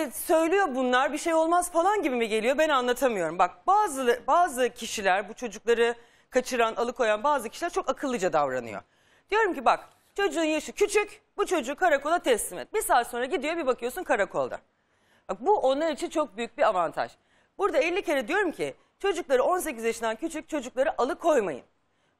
Hani söylüyor bunlar bir şey olmaz falan gibi mi geliyor ben anlatamıyorum. Bak bazı, bazı kişiler bu çocukları kaçıran alıkoyan bazı kişiler çok akıllıca davranıyor. Diyorum ki bak çocuğun yaşı küçük bu çocuğu karakola teslim et. Bir saat sonra gidiyor bir bakıyorsun karakolda. Bak bu onlar için çok büyük bir avantaj. Burada 50 kere diyorum ki çocukları 18 yaşından küçük çocukları alıkoymayın.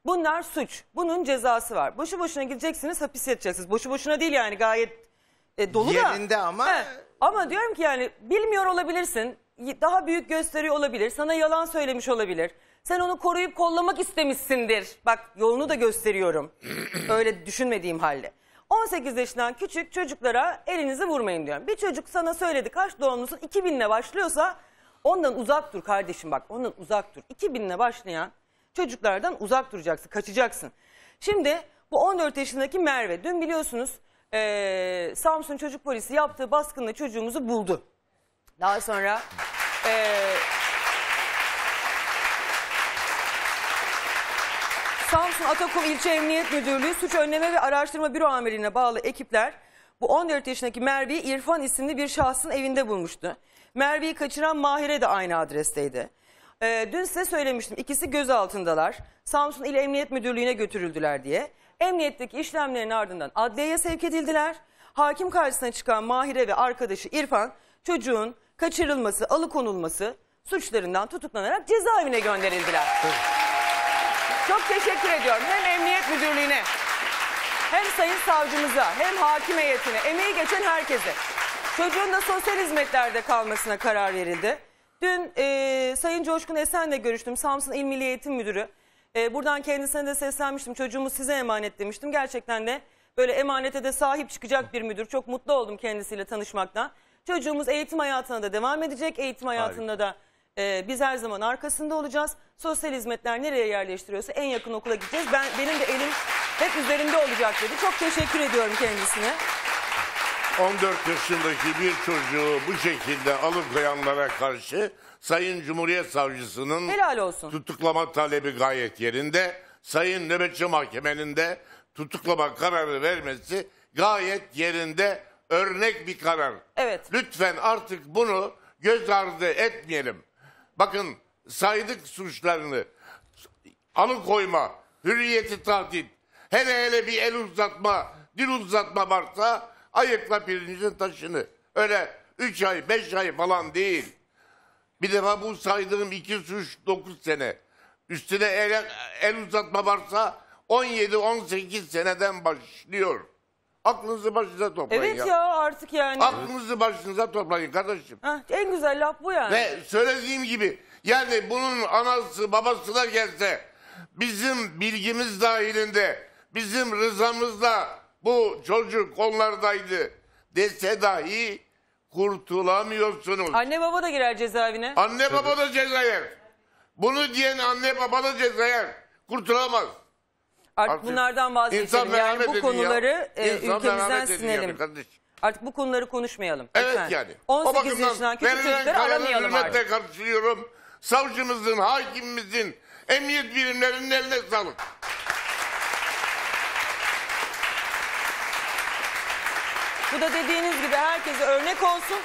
Bunlar suç. Bunun cezası var. Boşu boşuna gideceksiniz hapis yatacaksınız. Boşu boşuna değil yani gayet e, dolu da. Yerinde ama... He. Ama diyorum ki yani bilmiyor olabilirsin. Daha büyük gösteriyor olabilir. Sana yalan söylemiş olabilir. Sen onu koruyup kollamak istemişsindir. Bak yolunu da gösteriyorum. Öyle düşünmediğim halde. 18 yaşından küçük çocuklara elinizi vurmayın diyorum. Bir çocuk sana söyledi kaç doğumlusun 2000 ile başlıyorsa ondan uzak dur kardeşim bak ondan uzak dur. 2000 ile başlayan çocuklardan uzak duracaksın kaçacaksın. Şimdi bu 14 yaşındaki Merve dün biliyorsunuz e, Samsun Çocuk Polisi yaptığı baskınla çocuğumuzu buldu. Daha sonra... E, Samsun Atakum İlçe Emniyet Müdürlüğü Suç Önleme ve Araştırma Büro Amirliğine bağlı ekipler bu 14 yaşındaki Mervi'yi İrfan isimli bir şahsın evinde bulmuştu. Mervi'yi kaçıran Mahir'e de aynı adresteydi. Ee, dün size söylemiştim ikisi gözaltındalar. Samsun İl Emniyet Müdürlüğü'ne götürüldüler diye. Emniyetteki işlemlerin ardından adliyeye sevk edildiler. Hakim karşısına çıkan Mahire ve arkadaşı İrfan çocuğun kaçırılması, alıkonulması suçlarından tutuklanarak cezaevine gönderildiler. Çok teşekkür ediyorum hem Emniyet Müdürlüğü'ne hem Sayın Savcımıza hem hakim heyetine emeği geçen herkese. Çocuğun da sosyal hizmetlerde kalmasına karar verildi. Dün e, Sayın Coşkun Esen'le görüştüm Samsun İl Milli Eğitim Müdürü. E, buradan kendisine de seslenmiştim. Çocuğumu size emanet demiştim. Gerçekten de böyle emanete de sahip çıkacak bir müdür. Çok mutlu oldum kendisiyle tanışmaktan. Çocuğumuz eğitim hayatına da devam edecek. Eğitim hayatında da e, biz her zaman arkasında olacağız. Sosyal hizmetler nereye yerleştiriyorsa en yakın okula gideceğiz. Ben Benim de elim hep üzerinde olacak dedi. Çok teşekkür ediyorum kendisine. 14 yaşındaki bir çocuğu bu şekilde alıkoyanlara karşı Sayın Cumhuriyet Savcısının Helal olsun. tutuklama talebi gayet yerinde. Sayın Nöbetçi Mahkemenin de tutuklama kararı vermesi gayet yerinde örnek bir karar. Evet. Lütfen artık bunu göz ardı etmeyelim. Bakın saydık suçlarını. Alıkoyma, hürriyeti tatil, hele hele bir el uzatma, dil uzatma varsa Ayıkla pirincin taşını. Öyle üç ay, beş ay falan değil. Bir defa bu saydığım iki suç dokuz sene. Üstüne el, el uzatma varsa 17-18 seneden başlıyor. Aklınızı başınıza toplayın Evet ya. artık yani. Aklınızı başınıza toplayın kardeşim. Heh, en güzel laf bu yani. Ve söylediğim gibi yani bunun anası babası da gelse bizim bilgimiz dahilinde bizim rızamızla bu çocuk konulardaydı. dese dahi kurtulamıyorsunuz. Anne baba da girer cezaevine. Anne baba da cezaya. Bunu diyen anne baba da cezaya. Kurtulamaz. Artık, Artık bunlardan vazgeçelim. Yani bu konuları e, ülkemizden sinelim. Yani Artık bu konuları konuşmayalım. Evet lütfen. yani. 18 yaşından küçük çocukları aramayalım artık. karşılıyorum. Savcımızın, hakimimizin, emniyet birimlerinin eline sağlık. Bu da dediğiniz gibi herkese örnek olsun.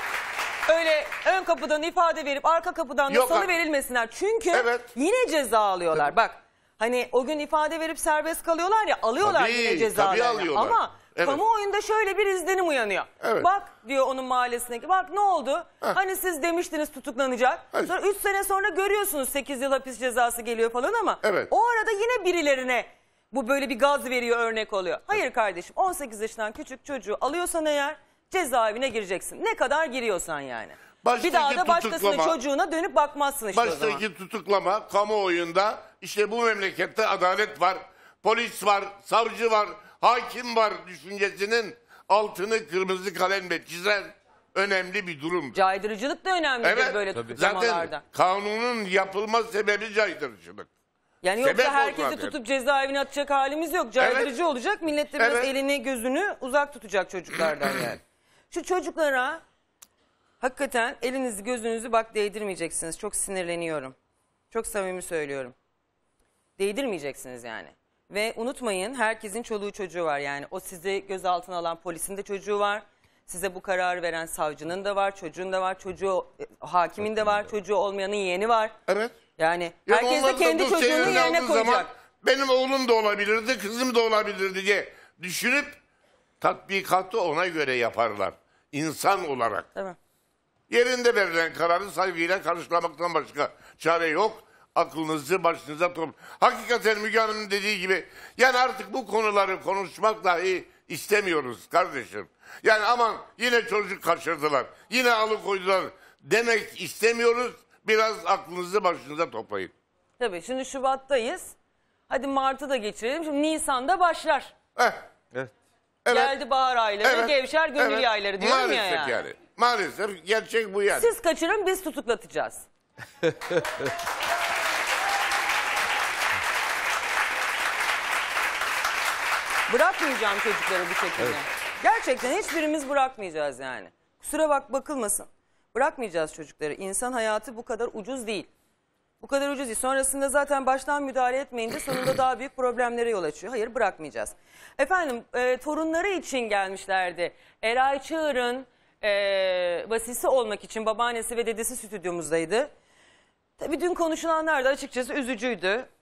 Öyle ön kapıdan ifade verip arka kapıdan da salı verilmesinler. Çünkü Evet. yine ceza alıyorlar. Bak hani o gün ifade verip serbest kalıyorlar ya alıyorlar Tabii, yine tabii alıyorlar. Ama Evet. kamuoyunda şöyle bir izlenim uyanıyor. Evet. Bak diyor onun mahallesindeki bak ne oldu? Heh. Hani siz demiştiniz tutuklanacak. Hayır. Sonra 3 sene sonra görüyorsunuz 8 yıl hapis cezası geliyor falan ama Evet. o arada yine birilerine bu böyle bir gaz veriyor örnek oluyor. Hayır kardeşim 18 yaşından küçük çocuğu alıyorsan eğer cezaevine gireceksin. Ne kadar giriyorsan yani. Baştaki bir daha da başkasının tutuklama- çocuğuna dönüp bakmazsın işte o zaman. Baştaki tutuklama kamuoyunda işte bu memlekette adalet var, polis var, savcı var, hakim var düşüncesinin altını kırmızı kalemle çizen önemli bir durum. Caydırıcılık da önemlidir böyle Zaten kanunun yapılma sebebi caydırıcılık. Yani yoksa Sebep herkesi olmadı. tutup cezaevine atacak halimiz yok. Caydırıcı evet. olacak. Millet de biraz evet. elini gözünü uzak tutacak çocuklardan yani. Şu çocuklara hakikaten elinizi gözünüzü bak değdirmeyeceksiniz. Çok sinirleniyorum. Çok samimi söylüyorum. Değdirmeyeceksiniz yani. Ve unutmayın herkesin çoluğu çocuğu var. Yani o sizi gözaltına alan polisin de çocuğu var. Size bu kararı veren savcının da var, çocuğun da var, çocuğu e, hakimin de var, çocuğu olmayanın yeğeni var. Evet. Yani Yani herkes de kendi çocuğunu çocuğunun seyirine yerine koyacak. zaman benim oğlum da olabilirdi, kızım da olabilirdi diye düşünüp tatbikatı ona göre yaparlar. İnsan olarak. Tamam. Yerinde verilen kararı saygıyla karşılamaktan başka çare yok. Aklınızı başınıza toplayın. Hakikaten Müge Hanım'ın dediği gibi yani artık bu konuları konuşmak dahi istemiyoruz kardeşim. Yani aman yine çocuk kaçırdılar, yine alıkoydular demek istemiyoruz. Biraz aklınızı başınıza toplayın. Tabii şimdi Şubat'tayız. Hadi Mart'ı da geçirelim. Şimdi Nisan'da başlar. Eh. Evet. Geldi bahar ayları, Evet. gevşer gönül evet. yayları diyorum Maalesef ya yani. yani. Maalesef gerçek bu yani. Siz kaçırın biz tutuklatacağız. Bırakmayacağım çocukları bu şekilde. Gerçekten hiçbirimiz bırakmayacağız yani. Kusura bak bakılmasın. Bırakmayacağız çocukları. İnsan hayatı bu kadar ucuz değil. Bu kadar ucuz değil. Sonrasında zaten baştan müdahale etmeyince sonunda daha büyük problemlere yol açıyor. Hayır bırakmayacağız. Efendim e, torunları için gelmişlerdi. Eray Çığır'ın e, vasisi olmak için babaannesi ve dedesi stüdyomuzdaydı. Tabii dün konuşulanlar da açıkçası üzücüydü.